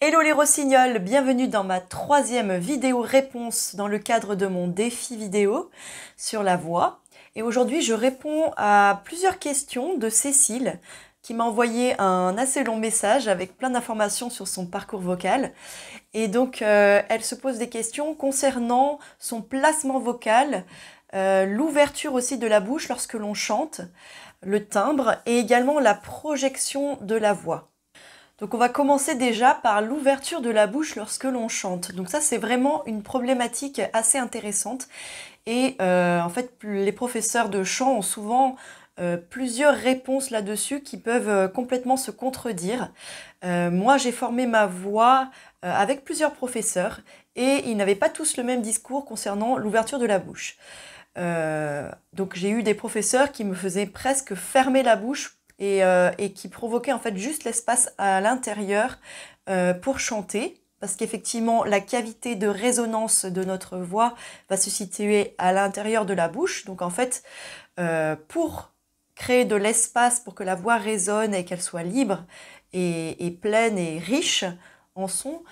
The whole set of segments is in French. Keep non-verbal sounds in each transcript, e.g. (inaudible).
Hello les rossignols, bienvenue dans ma troisième vidéo réponse dans le cadre de mon défi vidéo sur la voix. Et aujourd'hui je réponds à plusieurs questions de Cécile qui m'a envoyé un assez long message avec plein d'informations sur son parcours vocal. Et donc euh, elle se pose des questions concernant son placement vocal, euh, l'ouverture aussi de la bouche lorsque l'on chante, le timbre et également la projection de la voix. Donc on va commencer déjà par l'ouverture de la bouche lorsque l'on chante. Donc ça c'est vraiment une problématique assez intéressante. Et euh, en fait les professeurs de chant ont souvent euh, plusieurs réponses là-dessus qui peuvent euh, complètement se contredire. moi, j'ai formé ma voix avec plusieurs professeurs et ils n'avaient pas tous le même discours concernant l'ouverture de la bouche. donc j'ai eu des professeurs qui me faisaient presque fermer la bouche euh, et, qui provoquait en fait juste l'espace à l'intérieur euh, pour chanter. Parce qu'effectivement, la cavité de résonance de notre voix va se situer à l'intérieur de la bouche. Donc en fait, euh, pour créer de l'espace pour que la voix résonne et qu'elle soit libre et, et, pleine et riche en son,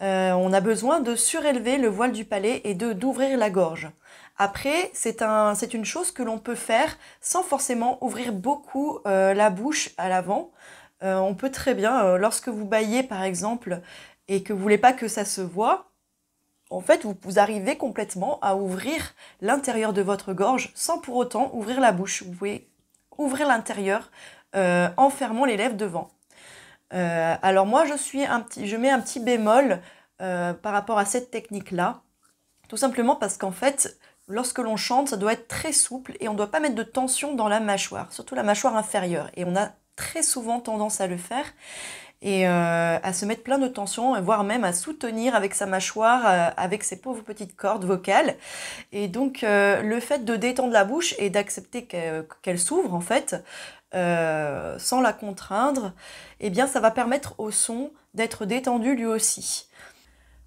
on a besoin de surélever le voile du palais et de d'ouvrir la gorge. Après, c'est c'est une chose que l'on peut faire sans forcément ouvrir beaucoup euh, la bouche à l'avant. Euh, on peut très bien, euh, lorsque vous baillez par exemple et que vous voulez pas que ça se voit, en fait, vous, vous arrivez complètement à ouvrir l'intérieur de votre gorge sans pour autant ouvrir la bouche. Vous pouvez ouvrir l'intérieur en fermant les lèvres devant. alors moi, je suis un petit, je mets un petit bémol par rapport à cette technique-là. Tout simplement parce qu'en fait, Lorsque l'on chante, ça doit être très souple et on ne doit pas mettre de tension dans la mâchoire, surtout la mâchoire inférieure. Et on a très souvent tendance à le faire et euh, à se mettre plein de tension, voire même à soutenir avec sa mâchoire, euh, avec ses pauvres petites cordes vocales. Et donc euh, le fait de détendre la bouche et d'accepter qu'elle s'ouvre en fait, sans la contraindre, eh bien ça va permettre au son d'être détendu lui aussi.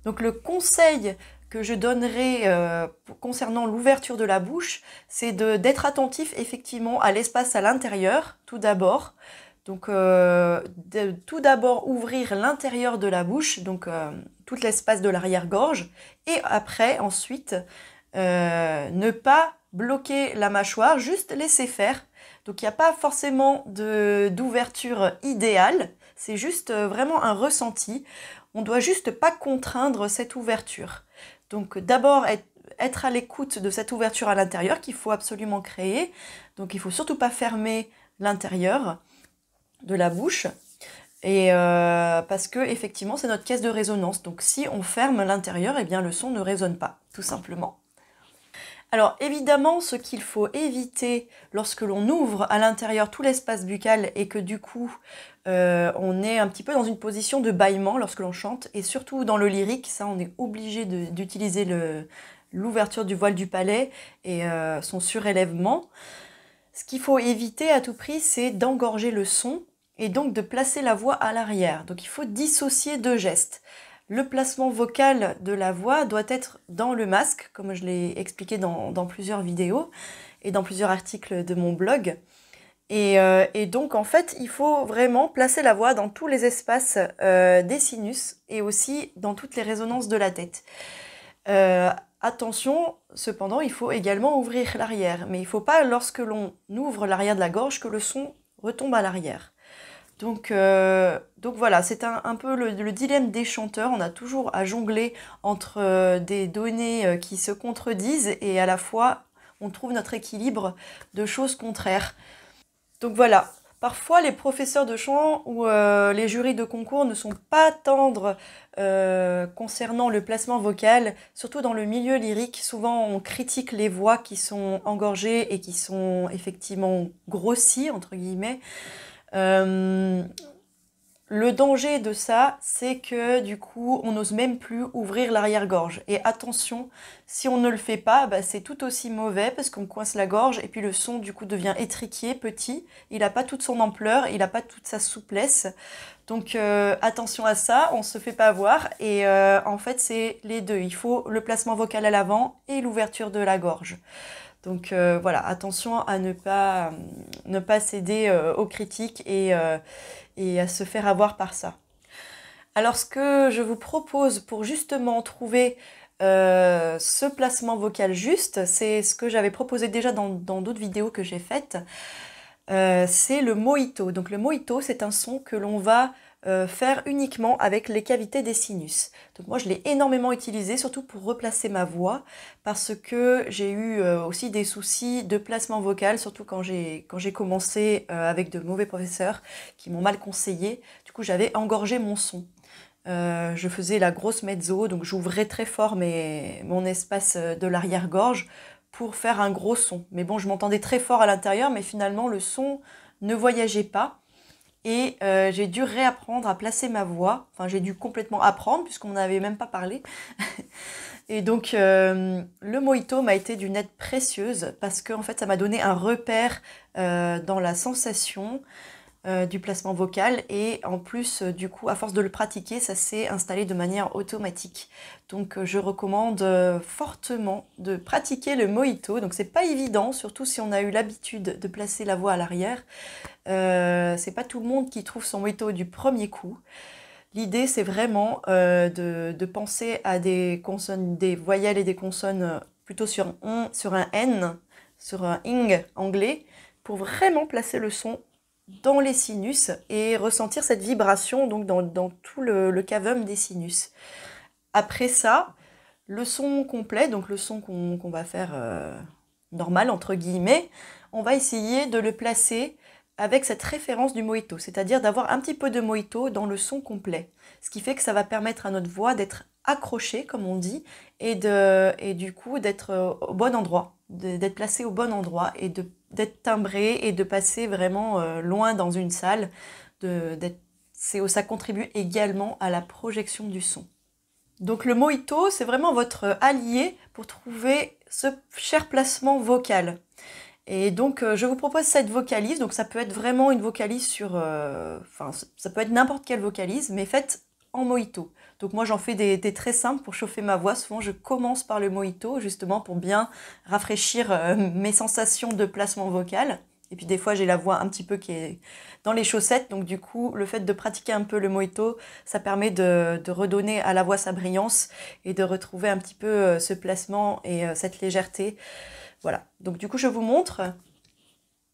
Donc le conseil que je donnerai euh, concernant l'ouverture de la bouche, c'est d'être attentif effectivement à l'espace à l'intérieur, tout d'abord. Donc, euh, tout d'abord ouvrir l'intérieur de la bouche, donc euh, tout l'espace de l'arrière-gorge, et après, ensuite, ne pas bloquer la mâchoire, juste laisser faire. Donc, il n'y a pas forcément d'ouverture idéale, c'est juste vraiment un ressenti. On doit juste pas contraindre cette ouverture. Donc d'abord être à l'écoute de cette ouverture à l'intérieur qu'il faut absolument créer. Donc il faut surtout pas fermer l'intérieur de la bouche et euh, parce que effectivement c'est notre caisse de résonance. Donc si on ferme l'intérieur, eh bien le son ne résonne pas, tout simplement. Alors évidemment, ce qu'il faut éviter lorsque l'on ouvre à l'intérieur tout l'espace buccal et que du coup euh, on est un petit peu dans une position de bâillement lorsque l'on chante, et surtout dans le lyrique, ça on est obligé d'utiliser l'ouverture du voile du palais et euh, son surélèvement. Ce qu'il faut éviter à tout prix, c'est d'engorger le son et donc de placer la voix à l'arrière. Donc il faut dissocier deux gestes. Le placement vocal de la voix doit être dans le masque, comme je l'ai expliqué dans, plusieurs vidéos et dans plusieurs articles de mon blog. Euh, et, donc en fait, il faut vraiment placer la voix dans tous les espaces euh, des sinus et aussi dans toutes les résonances de la tête. Euh, attention, cependant, il faut également ouvrir l'arrière, mais il ne faut pas lorsque l'on ouvre l'arrière de la gorge que le son retombe à l'arrière. Donc, euh, donc voilà, c'est un, peu le, dilemme des chanteurs. On a toujours à jongler entre euh, des données euh, qui se contredisent et à la fois on trouve notre équilibre de choses contraires. Donc voilà, parfois les professeurs de chant ou les jurys de concours ne sont pas tendres concernant le placement vocal, surtout dans le milieu lyrique. Souvent on critique les voix qui sont engorgées et qui sont effectivement grossies, entre guillemets. Euh, le danger de ça, c'est que du coup, on n'ose même plus ouvrir l'arrière-gorge. Et attention, si on ne le fait pas, bah, c'est tout aussi mauvais parce qu'on coince la gorge et puis le son du coup devient étriqué, petit. Il n'a pas toute son ampleur, il n'a pas toute sa souplesse. Donc euh, attention à ça, on ne se fait pas voir Et euh, en fait, c'est les deux. Il faut le placement vocal à l'avant et l'ouverture de la gorge. Donc euh, voilà, attention à ne pas, euh, céder euh, aux critiques et, et, à se faire avoir par ça. Alors ce que je vous propose pour justement trouver ce placement vocal juste, c'est ce que j'avais proposé déjà dans d'autres vidéos que j'ai faites. Euh, c'est le moito. Donc le moito, c'est un son que l'on va euh, faire uniquement avec les cavités des sinus. Donc moi je l'ai énormément utilisé, surtout pour replacer ma voix, parce que j'ai eu euh, aussi des soucis de placement vocal, surtout quand j'ai commencé avec de mauvais professeurs qui m'ont mal conseillé. Du coup j'avais engorgé mon son. je faisais la grosse mezzo, donc j'ouvrais très fort mon espace de l'arrière-gorge pour faire un gros son. Mais bon, je m'entendais très fort à l'intérieur, mais finalement, le son ne voyageait pas. Et euh, j'ai dû réapprendre à placer ma voix. Enfin, j'ai dû complètement apprendre, puisqu'on n'avait même pas parlé. (laughs) et donc, euh, le mojito m'a été d'une aide précieuse, parce que en fait, ça m'a donné un repère euh, dans la sensation. Euh, du placement vocal et en plus euh, du coup à force de le pratiquer ça s'est installé de manière automatique. Donc euh, je recommande fortement de pratiquer le moito. Donc c'est pas évident surtout si on a eu l'habitude de placer la voix à l'arrière. c'est pas tout le monde qui trouve son moito du premier coup. L'idée c'est vraiment de, penser à des consonnes, des voyelles et des consonnes plutôt sur un sur un n, sur un ing anglais pour vraiment placer le son dans les sinus et ressentir cette vibration donc dans, tout le, cavum des sinus. Après ça, le son complet, donc le son qu'on va faire euh, normal entre guillemets, on va essayer de le placer avec cette référence du mojito, c'est-à-dire d'avoir un petit peu de mojito dans le son complet, ce qui fait que ça va permettre à notre voix d'être accroché comme on dit, et, de, et du coup d'être euh, au bon endroit, d'être placé au bon endroit et d'être timbré et de passer vraiment euh, loin dans une salle. De, ça contribue également à la projection du son. Donc le moito c'est vraiment votre allié pour trouver ce cher placement vocal. Et donc euh, je vous propose cette vocalise, donc ça peut être vraiment une vocalise sur... enfin, ça peut être n'importe quelle vocalise, mais faites en mojito. Donc moi j'en fais des, très simples pour chauffer ma voix. Souvent je commence par le moito justement pour bien rafraîchir euh, (laughs) mes sensations de placement vocal. Et puis des fois j'ai la voix un petit peu qui est dans les chaussettes. Donc du coup le fait de pratiquer un peu le moito, ça permet de, redonner à la voix sa brillance et de retrouver un petit peu euh, ce placement et euh, cette légèreté. Voilà. Donc du coup je vous montre.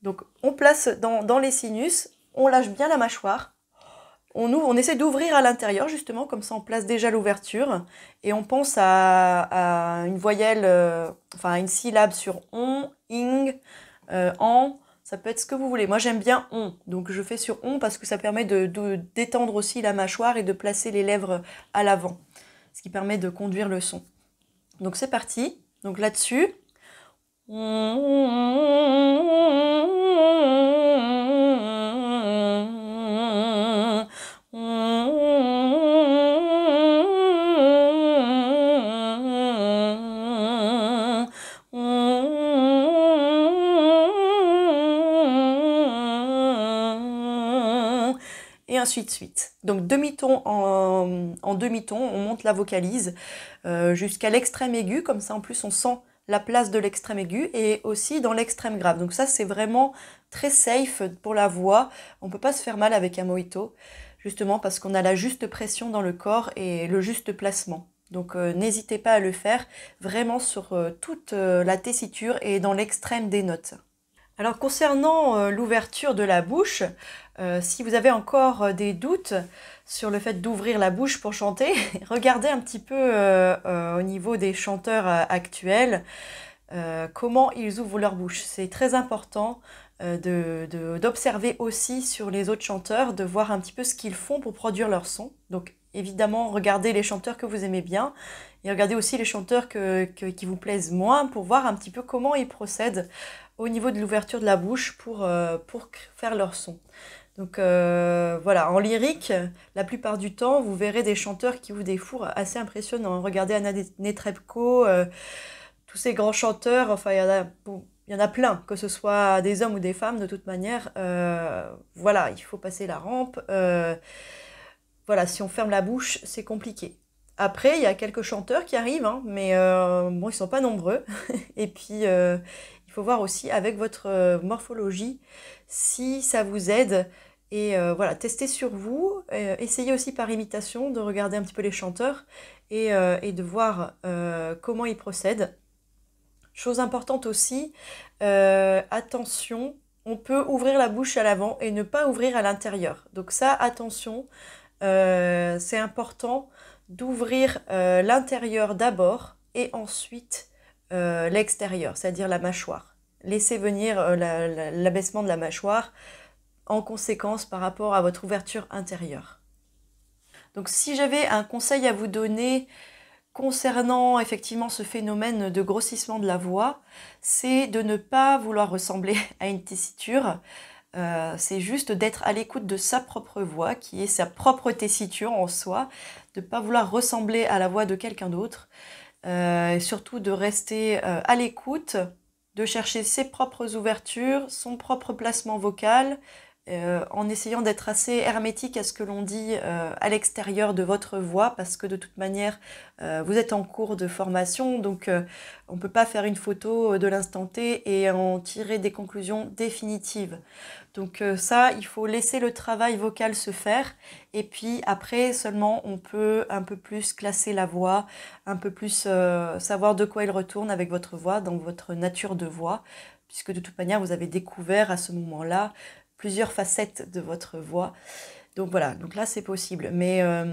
Donc on place dans les sinus, on lâche bien la mâchoire on, on essaie d'ouvrir à l'intérieur, justement, comme ça on place déjà l'ouverture. Et on pense à, une voyelle, euh, enfin une syllabe sur on, ing, euh, en. Ça peut être ce que vous voulez. Moi j'aime bien on, donc je fais sur on parce que ça permet de, d'étendre aussi la mâchoire et de placer les lèvres à l'avant, ce qui permet de conduire le son. Donc c'est parti. Donc là-dessus. et ainsi de suite. Donc demi-ton en, demi-ton, on monte la vocalise euh, jusqu'à l'extrême aigu, comme ça en plus on sent la place de l'extrême aigu et aussi dans l'extrême grave. Donc ça c'est vraiment très safe pour la voix, on peut pas se faire mal avec un moito, justement parce qu'on a la juste pression dans le corps et le juste placement. Donc euh, n'hésitez pas à le faire vraiment sur euh, toute la tessiture et dans l'extrême des notes. Alors concernant euh, l'ouverture de la bouche, euh, si vous avez encore euh, des doutes sur le fait d'ouvrir la bouche pour chanter, (laughs) regardez un petit peu au niveau des chanteurs actuels comment ils ouvrent leur bouche. C'est très important d'observer aussi sur les autres chanteurs, de voir un petit peu ce qu'ils font pour produire leur son. Donc évidemment, regardez les chanteurs que vous aimez bien et regardez aussi les chanteurs qui vous plaisent moins pour voir un petit peu comment ils procèdent au niveau de l'ouverture de la bouche pour, euh, pour faire leur son. Donc euh, voilà, en lyrique, la plupart du temps, vous verrez des chanteurs qui ouvrent des fours assez impressionnants. Regardez Anna Netrebko, euh, tous ces grands chanteurs, enfin il y en a, y en a plein, que ce soit des hommes ou des femmes, de toute manière. voilà, il faut passer la rampe. voilà, si on ferme la bouche, c'est compliqué. Après, il y a quelques chanteurs qui arrivent, hein, mais bon, ils sont pas nombreux. (laughs) et puis, il faut voir aussi avec votre euh, morphologie si ça vous aide. Et euh, voilà, testez sur vous. Euh, essayez aussi par imitation de regarder un petit peu les chanteurs et, et de voir comment ils procèdent. Chose importante aussi, attention, on peut ouvrir la bouche à l'avant et ne pas ouvrir à l'intérieur. Donc ça, attention, c'est important d'ouvrir l'intérieur d'abord et ensuite euh, l'extérieur, c'est-à-dire la mâchoire. Laissez venir euh, l'abaissement de la mâchoire en conséquence par rapport à votre ouverture intérieure. Donc si j'avais un conseil à vous donner concernant effectivement ce phénomène de grossissement de la voix, c'est de ne pas vouloir ressembler (laughs) à une tessiture. Euh, c'est juste d'être à l'écoute de sa propre voix, qui est sa propre tessiture en soi, de ne pas vouloir ressembler à la voix de quelqu'un d'autre. Euh, et surtout de rester euh, à l'écoute, de chercher ses propres ouvertures, son propre placement vocal, euh, en essayant d'être assez hermétique à ce que l'on dit euh, à l'extérieur de votre voix, parce que de toute manière, euh, vous êtes en cours de formation, donc on ne peut pas faire une photo de l'instant T et en tirer des conclusions définitives. Donc ça, il faut laisser le travail vocal se faire, et puis après seulement, on peut un peu plus classer la voix, un peu plus savoir de quoi il retourne avec votre voix, donc votre nature de voix, puisque de toute manière, vous avez découvert à ce moment-là facettes de votre voix. Donc voilà, donc là c'est possible. Mais, euh,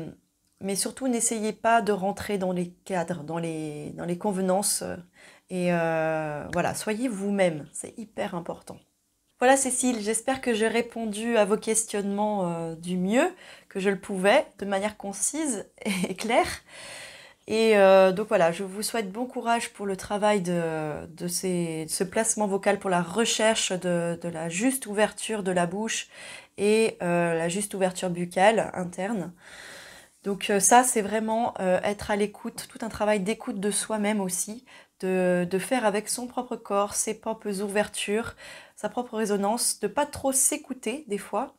mais surtout n'essayez pas de rentrer dans les cadres, dans les, dans les convenances. Et euh, voilà, soyez vous-même, c'est hyper important. Voilà Cécile, j'espère que j'ai répondu à vos questionnements euh, du mieux que je le pouvais, de manière concise et (laughs) claire. Et euh, donc voilà, je vous souhaite bon courage pour le travail de, ce placement vocal, pour la recherche de, la juste ouverture de la bouche et euh, la juste ouverture buccale interne. Donc euh, ça, c'est vraiment être à l'écoute, tout un travail d'écoute de soi-même aussi, de, faire avec son propre corps, ses propres ouvertures, sa propre résonance, de pas trop s'écouter des fois,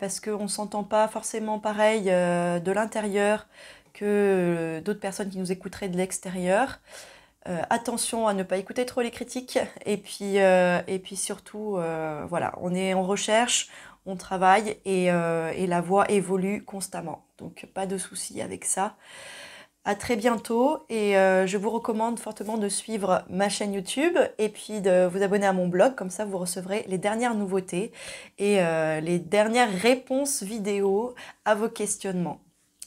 parce qu'on ne s'entend pas forcément pareil de l'intérieur que euh, d'autres personnes qui nous écouteraient de l'extérieur. Euh, attention à ne pas écouter trop les critiques et puis, euh, et puis surtout, voilà, on est en recherche, on travaille et, la voix évolue constamment. Donc pas de souci avec ça. À très bientôt et je vous recommande fortement de suivre ma chaîne YouTube et puis de vous abonner à mon blog, comme ça vous recevrez les dernières nouveautés et les dernières réponses vidéo à vos questionnements.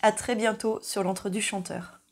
À très bientôt sur l'entre du chanteur.